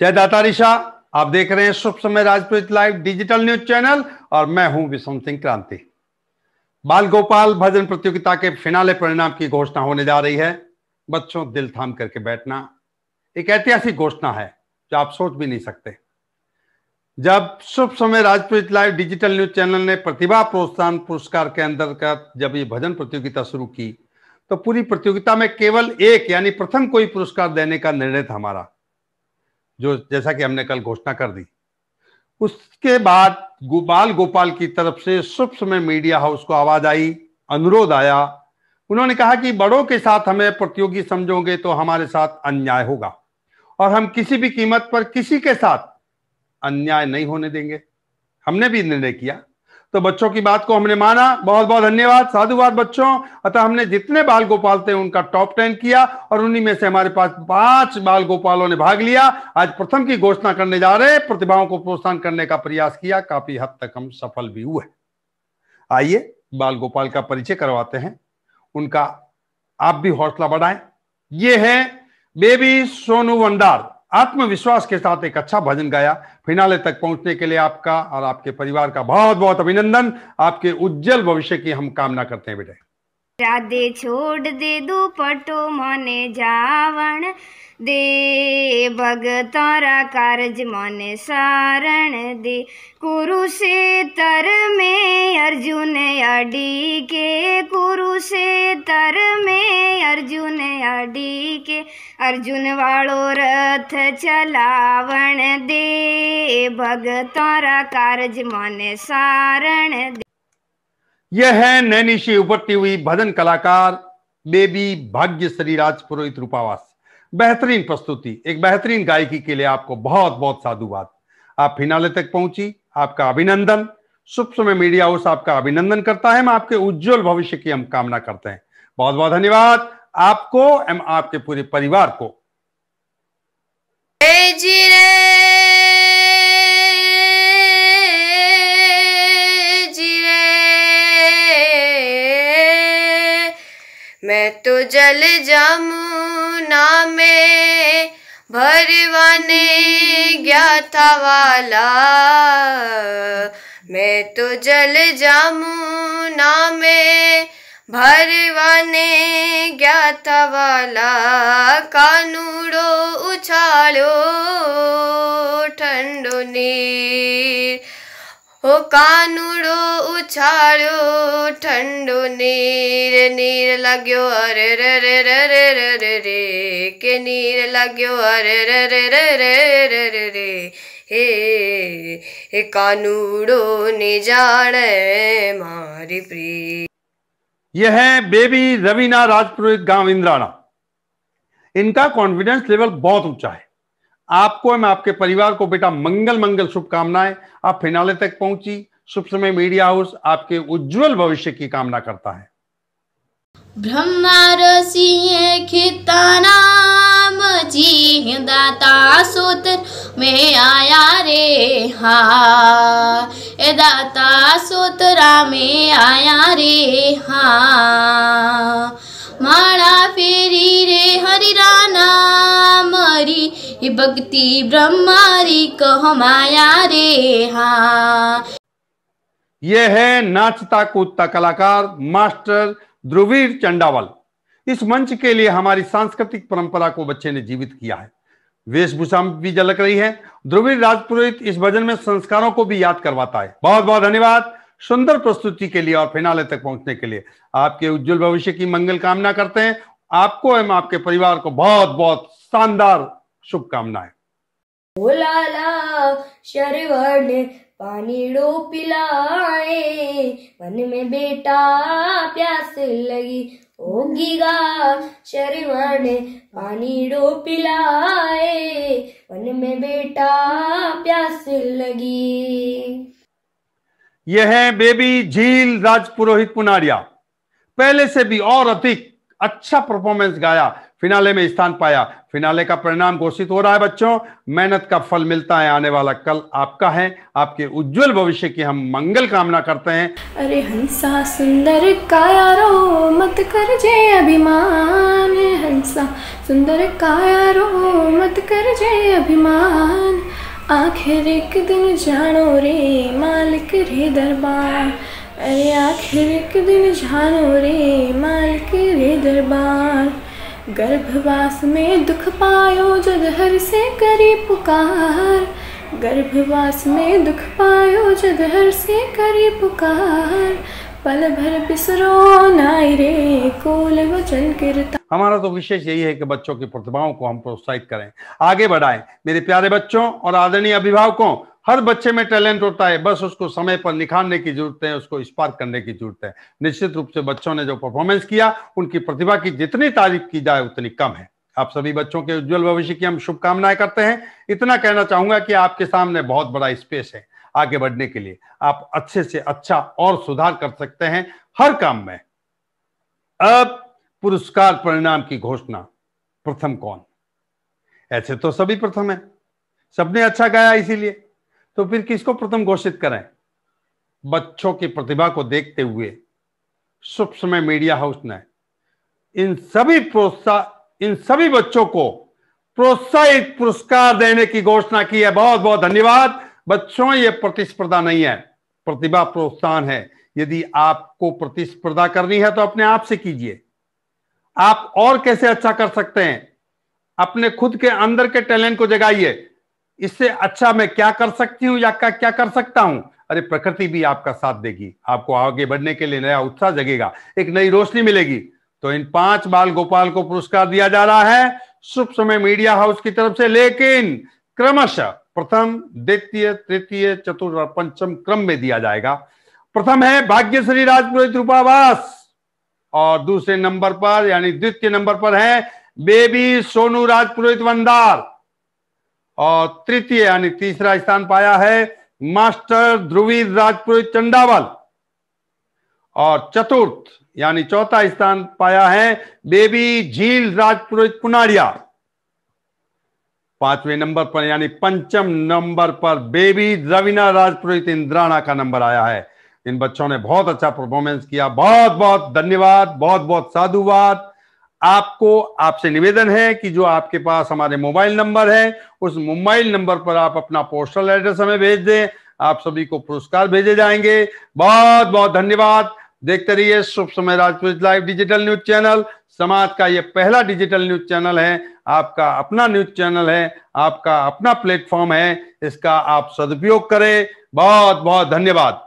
जय दाता ऋषा आप देख रहे हैं Shubh Samay Rajput live digital news channel और मैं हूं विषम सिंह क्रांति बाल गोपाल भजन प्रतियोगिता के फिनाले परिणाम की घोषणा होने जा रही है बच्चों दिल थाम करके बैठना एक ऐतिहासिक घोषणा है जो आप सोच भी नहीं सकते जब Shubh Samay Rajput live digital news channel ने प्रतिभा प्रोत्साहन पुरस्कार के अंतर्गत जब ये भजन प्रतियोगिता शुरू की तो पूरी प्रतियोगिता में केवल एक यानी प्रथम कोई पुरस्कार देने का निर्णय था हमारा जो जैसा कि हमने कल घोषणा कर दी उसके बाद गोपाल गोपाल की तरफ से सुप्स में मीडिया हाउस को आवाज आई अनुरोध आया उन्होंने कहा कि बड़ों के साथ हमें प्रतियोगी समझोगे तो हमारे साथ अन्याय होगा और हम किसी भी कीमत पर किसी के साथ अन्याय नहीं होने देंगे हमने भी निर्णय किया तो बच्चों की बात को हमने माना बहुत बहुत धन्यवाद साधुवाद बच्चों अतः हमने जितने बाल गोपाल थे उनका टॉप टेन किया और उन्हीं में से हमारे पास पांच बाल गोपालों ने भाग लिया आज प्रथम की घोषणा करने जा रहे प्रतिभाओं को प्रोत्साहन करने का प्रयास किया काफी हद तक हम सफल भी हुए आइए बाल गोपाल का परिचय करवाते हैं उनका आप भी हौसला बढ़ाएं ये है बेबी सोनू वंडार आत्मविश्वास के साथ एक अच्छा भजन गाया फिनाले तक पहुंचने के लिए आपका और आपके परिवार का बहुत बहुत अभिनंदन आपके उज्जवल भविष्य की हम कामना करते हैं बेटे राधे छोड़ दे दुपटो माने जावण दे भगतारा कारज माने सारण दे कुरुक्षेत्र में अर्जुन अडी के कुरुक्षेत्र में अर्जुन अडी के अर्जुन वालो रथ चलावण दे भगतों रा कार्य माने सारण दे यह है नैनी से उभरती हुई भजन कलाकार बेबी भाग्यश्री राज पुरोहित रूपावास बेहतरीन प्रस्तुति एक बेहतरीन गायकी के लिए आपको बहुत बहुत साधुवाद आप फिनाले तक पहुंची आपका अभिनंदन शुभ समय मीडिया हाउस आपका अभिनंदन करता है हम आपके उज्जवल भविष्य की हम कामना करते हैं बहुत बहुत धन्यवाद आपको एवं आपके पूरे परिवार को मैं तो जल जमुना में भरवाने गया था वाला मैं तो जल जमुना में ભરવાને જ્ઞાતવાલા કાનુડો ઉછાળ્યો ઠંડો નીર હો કાનુડો ઉછાળ્યો ઠંડો નીર નીર લાગ્યો અરે રે રે રે રે રે રે રે કે નીર લાગ્યો અરે રે રે રે રે રે રે રે હે કાનુડો ને જાણે મારી પ્રિય यह है बेबी रवीना राजपुरोहित गांव इंद्राणा इनका कॉन्फिडेंस लेवल बहुत ऊंचा है आपको एवं आपके परिवार को बेटा मंगल मंगल शुभकामनाएं आप फिनाले तक पहुंची शुभ समय मीडिया हाउस आपके उज्जवल भविष्य की कामना करता है ब्रह्मा में आया रे हा ए दाता सोतरा में आया रे हाँ माड़ा फेरी रे हरिरा राना भक्ति ब्रह्मारी कह माया रे हाँ ये है नाचता कूदता कलाकार मास्टर ध्रुवीर चंडावल इस मंच के लिए हमारी सांस्कृतिक परंपरा को बच्चे ने जीवित किया है वेशभूषा भी झलक रही है ध्रुवी राजपुरोहित इस भजन में संस्कारों को भी याद करवाता है बहुत बहुत धन्यवाद सुंदर प्रस्तुति के लिए और फिनाले तक पहुंचने के लिए आपके उज्जवल भविष्य की मंगल कामना करते हैं आपको एवं आपके परिवार को बहुत बहुत शानदार शुभकामनाएं शरवण पानी डो पिलाए मन में बेटा प्यास लगी होगीगा पानी डो पिलाए वन में बेटा प्यास लगी यह है बेबी झील राज पुरोहित पुनारिया पहले से भी और अधिक अच्छा परफॉर्मेंस गाया फिनाले में स्थान पाया फिनाले का परिणाम घोषित हो रहा है बच्चों मेहनत का फल मिलता है आने वाला कल आपका है आपके उज्जवल भविष्य की हम मंगल कामना करते हैं अरे हंसा सुंदर रो मत कर जे अभिमान हंसा सुंदर रो मत कर जय अभिमान आखिर एक दिन जानो रे मालिक रे दरबार अरे आखिर एक दिन जानो रे मालिक रे दरबार गर्भवास में दुख पायो हर से करी पुकार गर्भवास में दुख पायो हर से करी पुकार पल भर बिसरो नायरे कोल वचन किरता हमारा तो विशेष यही है कि बच्चों की प्रतिभाओं को हम प्रोत्साहित करें आगे बढ़ाएं मेरे प्यारे बच्चों और आदरणीय अभिभावकों हर बच्चे में टैलेंट होता है बस उसको समय पर निखारने की जरूरत है उसको स्पार्क करने की जरूरत है निश्चित रूप से बच्चों ने जो परफॉर्मेंस किया उनकी प्रतिभा की जितनी तारीफ की जाए उतनी कम है आप सभी बच्चों के उज्जवल भविष्य की हम शुभकामनाएं करते हैं इतना कहना चाहूंगा कि आपके सामने बहुत बड़ा स्पेस है आगे बढ़ने के लिए आप अच्छे से अच्छा और सुधार कर सकते हैं हर काम में अब पुरस्कार परिणाम की घोषणा प्रथम कौन ऐसे तो सभी प्रथम है सबने अच्छा गाया इसीलिए तो फिर किसको प्रथम घोषित करें बच्चों की प्रतिभा को देखते हुए शुभ समय मीडिया हाउस ने इन सभी प्रोत्साह इन सभी बच्चों को प्रोत्साहित पुरस्कार देने की घोषणा की है बहुत बहुत धन्यवाद बच्चों ये प्रतिस्पर्धा नहीं है प्रतिभा प्रोत्साहन है यदि आपको प्रतिस्पर्धा करनी है तो अपने आप से कीजिए आप और कैसे अच्छा कर सकते हैं अपने खुद के अंदर के टैलेंट को जगाइए इससे अच्छा मैं क्या कर सकती हूँ या क्या कर सकता हूँ अरे प्रकृति भी आपका साथ देगी आपको आगे बढ़ने के लिए नया उत्साह जगेगा एक नई रोशनी मिलेगी तो इन पांच बाल गोपाल को पुरस्कार दिया जा रहा है शुभ समय मीडिया हाउस की तरफ से लेकिन क्रमश प्रथम द्वितीय तृतीय चतुर्थ और पंचम क्रम में दिया जाएगा प्रथम है भाग्यश्री राजपुरोहित रूपावास और दूसरे नंबर पर यानी द्वितीय नंबर पर है बेबी सोनू राजपुरोहित वंदार और तृतीय यानी तीसरा स्थान पाया है मास्टर ध्रुवी राजपुरोहित चंडावल और चतुर्थ यानी चौथा स्थान पाया है बेबी झील राजपुरोहित पुनारिया पांचवें नंबर पर यानी पंचम नंबर पर बेबी रवीना राजपुरोहित इंद्राणा का नंबर आया है इन बच्चों ने बहुत अच्छा परफॉर्मेंस किया बहुत बहुत धन्यवाद बहुत बहुत साधुवाद आपको आपसे निवेदन है कि जो आपके पास हमारे मोबाइल नंबर है उस मोबाइल नंबर पर आप अपना पोस्टल एड्रेस हमें भेज दें आप सभी को पुरस्कार भेजे जाएंगे बहुत बहुत धन्यवाद देखते रहिए Shubh Samay Rajput live digital news channel समाज का ये पहला डिजिटल न्यूज चैनल है आपका अपना न्यूज चैनल है आपका अपना प्लेटफॉर्म है इसका आप सदुपयोग करें बहुत बहुत धन्यवाद